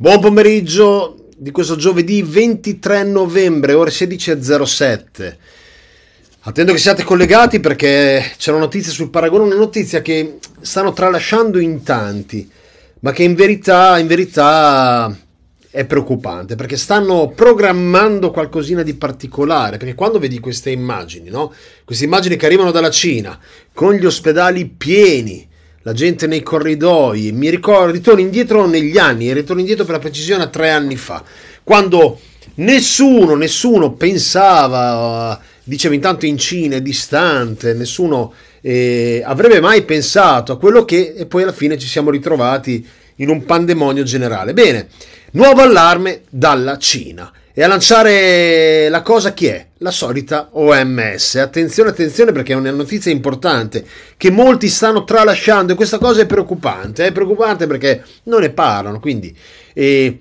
Buon pomeriggio di questo giovedì 23 novembre, ore 16.07. Attendo che siate collegati perché c'è una notizia sul paragone, una notizia che stanno tralasciando in tanti, ma che in verità, in verità è preoccupante perché stanno programmando qualcosina di particolare. Perché quando vedi queste immagini, no? queste immagini che arrivano dalla Cina con gli ospedali pieni, la gente nei corridoi. Mi ricordo, ritorno indietro negli anni, ritorno indietro per la precisione a tre anni fa, quando nessuno, nessuno pensava, dicevo intanto in Cina, è distante, nessuno eh, avrebbe mai pensato a quello che e poi alla fine ci siamo ritrovati in un pandemonio generale. Bene, nuovo allarme dalla Cina. E a lanciare la cosa chi è? La solita OMS. Attenzione, attenzione perché è una notizia importante che molti stanno tralasciando e questa cosa è preoccupante. È preoccupante perché non ne parlano, quindi... Eh,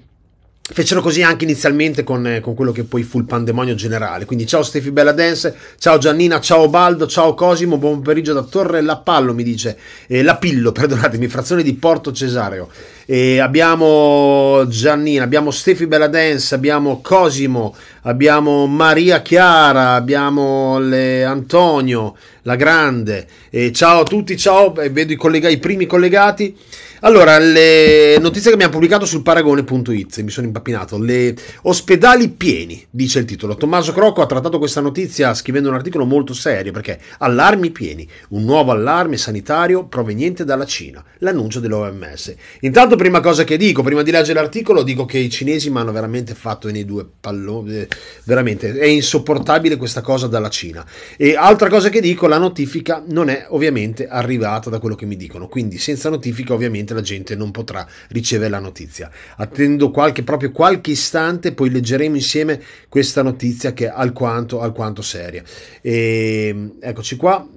Fecero così anche inizialmente con, eh, con, quello che poi fu il pandemonio generale. Quindi ciao Stefi Bella Dance, ciao Giannina, ciao Baldo, ciao Cosimo, buon pomeriggio da Torre Lappallo, mi dice, eh, Lapillo, perdonatemi, frazione di Porto Cesareo. E abbiamo Giannina, abbiamo Stefi Belladens, abbiamo Cosimo, abbiamo Maria Chiara, abbiamo le Antonio, la Grande. E ciao a tutti, ciao, vedo i, collega- i primi collegati. Allora, le notizie che abbiamo pubblicato sul paragone.it, mi sono impappinato, le ospedali pieni, dice il titolo. Tommaso Crocco ha trattato questa notizia scrivendo un articolo molto serio perché allarmi pieni, un nuovo allarme sanitario proveniente dalla Cina, l'annuncio dell'OMS. Intanto prima cosa che dico, prima di leggere l'articolo, dico che i cinesi mi hanno veramente fatto nei due palloni, eh, veramente è insopportabile questa cosa dalla Cina. E altra cosa che dico, la notifica non è ovviamente arrivata da quello che mi dicono, quindi senza notifica ovviamente la gente non potrà ricevere la notizia. Attendo qualche, proprio qualche istante, poi leggeremo insieme questa notizia che è alquanto, alquanto seria. E, ehm, eccoci qua,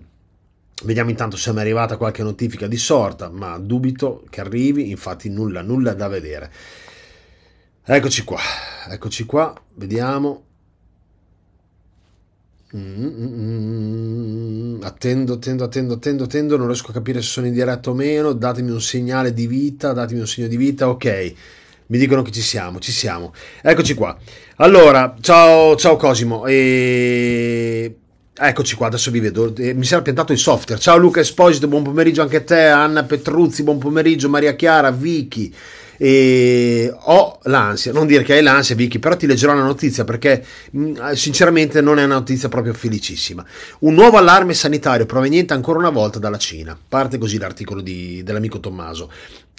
Vediamo intanto se mi è arrivata qualche notifica di sorta, ma dubito che arrivi, infatti nulla, nulla da vedere. Eccoci qua, eccoci qua, vediamo. mm mm Attendo, attendo, attendo, attendo, attendo, non riesco a capire se sono in diretta o meno, datemi un segnale di vita, datemi un segno di vita, ok mi dicono che ci siamo, ci siamo. Eccoci qua. Allora, ciao, ciao Cosimo. E... Eccoci qua, adesso vi vedo. Eh, mi si era piantato il software. Ciao Luca Esposito, buon pomeriggio anche a te, Anna Petruzzi, buon pomeriggio, Maria Chiara, Vicky. E ho l'ansia, non dire che hai l'ansia, Vicky, però ti leggerò la notizia perché mm, eh, sinceramente non è una notizia proprio felicissima. Un nuovo allarme sanitario proveniente ancora una volta dalla Cina. Parte così l'articolo di, dell'amico Tommaso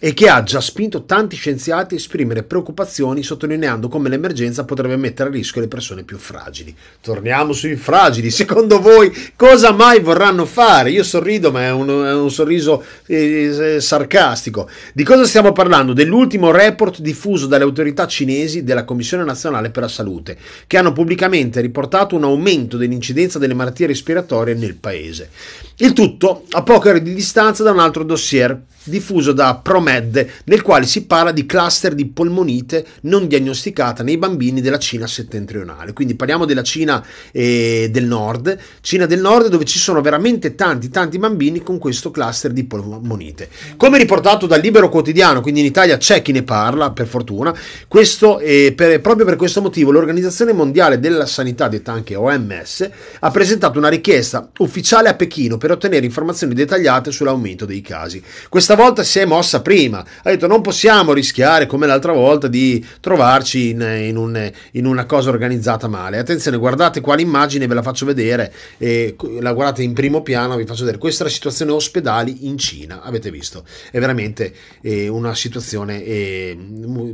e che ha già spinto tanti scienziati a esprimere preoccupazioni sottolineando come l'emergenza potrebbe mettere a rischio le persone più fragili. Torniamo sui fragili, secondo voi cosa mai vorranno fare? Io sorrido ma è un, è un sorriso eh, eh sarcastico. Di cosa stiamo parlando? Dell'ultimo report diffuso dalle autorità cinesi della Commissione Nazionale per la Salute, che hanno pubblicamente riportato un aumento dell'incidenza delle malattie respiratorie nel paese. Il tutto a poche ore di distanza da un altro dossier diffuso da Promet MED, nel quale si parla di cluster di polmonite non diagnosticata nei bambini della Cina settentrionale. Quindi parliamo della Cina eh, del nord, Cina del nord dove ci sono veramente tanti tanti bambini con questo cluster di polmonite. Come riportato dal Libero Quotidiano, quindi in Italia c'è chi ne parla, per fortuna, questo, eh, per, proprio per questo motivo l'Organizzazione Mondiale della Sanità, detta anche OMS, ha presentato una richiesta ufficiale a Pechino per ottenere informazioni dettagliate sull'aumento dei casi. Questa volta si è mossa prima prima. Ha detto non possiamo rischiare come l'altra volta di trovarci in, in, un, in una cosa organizzata male. Attenzione, guardate qua l'immagine, ve la faccio vedere, eh, la guardate in primo piano, vi faccio vedere. Questa è la situazione ospedali in Cina, avete visto. È veramente eh, una situazione eh,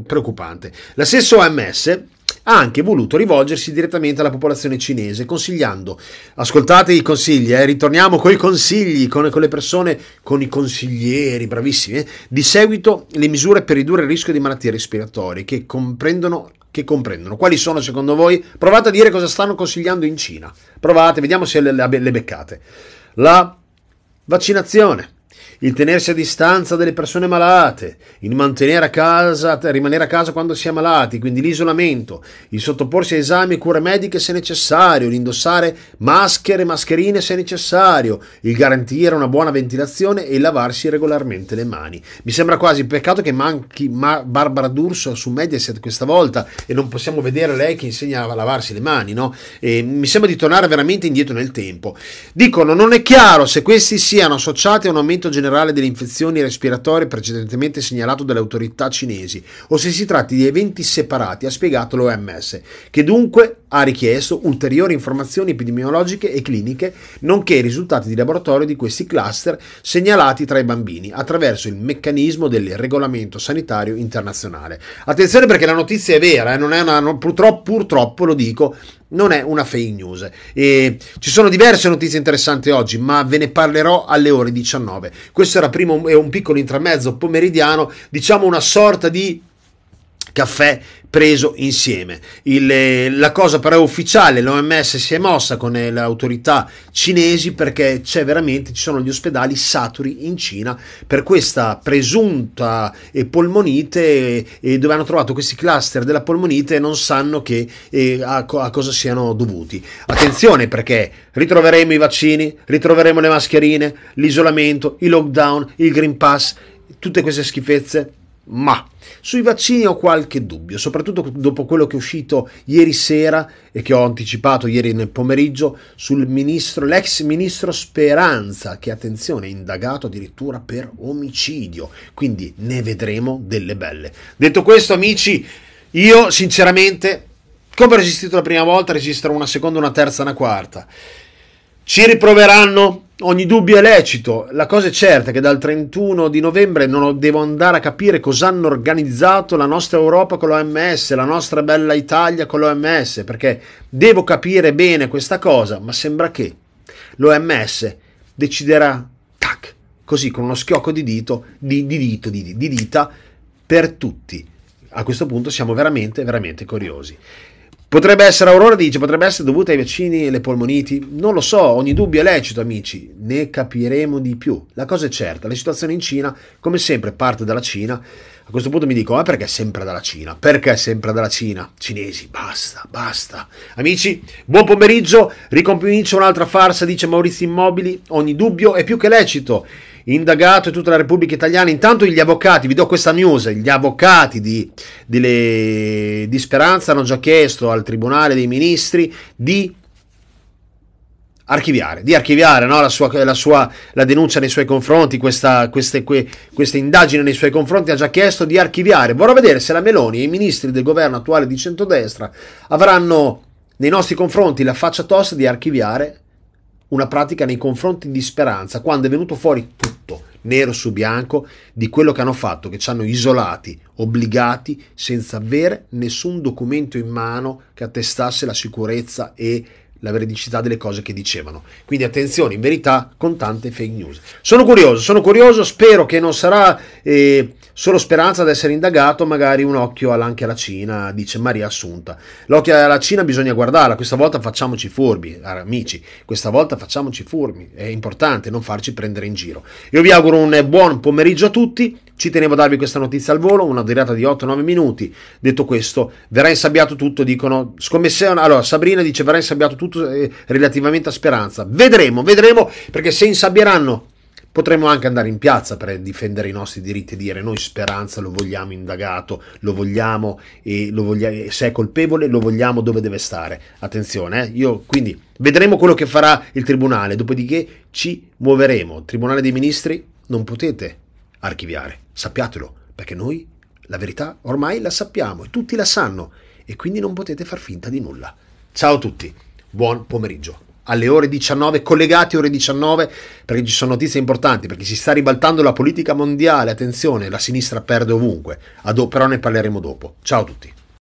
preoccupante. La stessa OMS ha anche voluto rivolgersi direttamente alla popolazione cinese, consigliando, ascoltate i consigli, eh, ritorniamo con i consigli, con, con, le persone, con i consiglieri, bravissimi, eh, di seguito le misure per ridurre il rischio di malattie respiratorie, che comprendono, che comprendono, quali sono secondo voi? Provate a dire cosa stanno consigliando in Cina, provate, vediamo se le, le, le beccate. La vaccinazione il tenersi a distanza delle persone malate, il mantenere a casa, rimanere a casa quando si è malati, quindi l'isolamento, il sottoporsi a esami e cure mediche se necessario, l'indossare maschere e mascherine se necessario, il garantire una buona ventilazione e il lavarsi regolarmente le mani. Mi sembra quasi un peccato che manchi Mar- Barbara D'Urso su Mediaset questa volta e non possiamo vedere lei che insegna a lavarsi le mani, no? E mi sembra di tornare veramente indietro nel tempo. Dicono, non è chiaro se questi siano associati a un aumento generale generale delle infezioni respiratorie precedentemente segnalato dalle autorità cinesi o se si tratti di eventi separati, ha spiegato l'OMS, che dunque ha richiesto ulteriori informazioni epidemiologiche e cliniche, nonché i risultati di laboratorio di questi cluster segnalati tra i bambini attraverso il meccanismo del regolamento sanitario internazionale. Attenzione perché la notizia è vera, eh, non è una, purtroppo, purtroppo lo dico, non è una fake news. E ci sono diverse notizie interessanti oggi, ma ve ne parlerò alle ore 19. Questo era prima un, piccolo intramezzo pomeridiano, diciamo una sorta di caffè preso insieme. Il, eh, la cosa però è ufficiale, l'OMS si è mossa con eh, le autorità cinesi perché c'è veramente, ci sono gli ospedali saturi in Cina per questa presunta eh, polmonite e, dove hanno trovato questi cluster della polmonite e non sanno che, e a, a cosa siano dovuti. Attenzione perché ritroveremo i vaccini, ritroveremo le mascherine, l'isolamento, i lockdown, il Green Pass, tutte queste schifezze ma sui vaccini ho qualche dubbio, soprattutto dopo quello che è uscito ieri sera e che ho anticipato ieri nel pomeriggio sul ministro, l'ex ministro Speranza, che attenzione è indagato addirittura per omicidio. Quindi ne vedremo delle belle. Detto questo, amici, io sinceramente, come ho resistito la prima volta, resisterò una seconda, una terza, una quarta. Ci riproveranno ogni dubbio è lecito. La cosa è certa che dal 31 di novembre non devo andare a capire cosa hanno organizzato la nostra Europa con l'OMS, la nostra bella Italia con l'OMS, perché devo capire bene questa cosa, ma sembra che l'OMS deciderà, tac, così con uno schiocco di dito, di, di dito, di, di dita, per tutti. A questo punto siamo veramente, veramente curiosi. Potrebbe essere, Aurora dice, potrebbe essere dovuta ai vaccini e alle polmoniti? Non lo so, ogni dubbio è lecito, amici, ne capiremo di più. La cosa è certa, la situazione in Cina, come sempre, parte dalla Cina. A questo punto mi dico, ma ah, eh, perché sempre dalla Cina? Perché sempre dalla Cina? Cinesi, basta, basta. Amici, buon pomeriggio, ricomincio un'altra farsa, dice Maurizio Immobili, ogni dubbio è più che lecito indagato e tutta la Repubblica Italiana. Intanto gli avvocati, vi do questa news, gli avvocati di, di, le, di Speranza hanno già chiesto al Tribunale dei Ministri di archiviare, di archiviare no? la, sua, la, sua, la, denuncia nei suoi confronti, questa, queste, que, questa, indagine nei suoi confronti, ha già chiesto di archiviare. Vorrò vedere se la Meloni e i ministri del governo attuale di centrodestra avranno nei nostri confronti la faccia tosta di archiviare una pratica nei confronti di Speranza quando è venuto fuori tutto, nero su bianco, di quello che hanno fatto, che ci hanno isolati, obbligati, senza avere nessun documento in mano che attestasse la sicurezza e la veridicità delle cose che dicevano. Quindi attenzione, in verità con tante fake news. Sono curioso, sono curioso, spero che non sarà eh, Solo speranza di essere indagato, magari un occhio anche alla Cina, dice Maria Assunta. L'occhio alla Cina bisogna guardarla, questa volta facciamoci furbi, amici, questa volta facciamoci furbi, è importante non farci prendere in giro. Io vi auguro un buon pomeriggio a tutti, ci tenevo a darvi questa notizia al volo, una durata di 8-9 minuti. Detto questo, verrà insabbiato tutto, dicono, scommesse, allora Sabrina dice verrà insabbiato tutto eh, relativamente a Speranza. Vedremo, vedremo, perché se insabbieranno Potremmo anche andare in piazza per difendere i nostri diritti e dire noi Speranza lo vogliamo indagato, lo vogliamo e lo vogliamo, se è colpevole lo vogliamo dove deve stare. Attenzione, eh? Io, quindi vedremo quello che farà il Tribunale, dopodiché ci muoveremo. Tribunale dei Ministri non potete archiviare, sappiatelo, perché noi la verità ormai la sappiamo e tutti la sanno e quindi non potete far finta di nulla. Ciao a tutti, buon pomeriggio alle ore 19, collegati ore 19, perché ci sono notizie importanti, perché si sta ribaltando la politica mondiale, attenzione, la sinistra perde ovunque, Ado, però ne parleremo dopo. Ciao a tutti.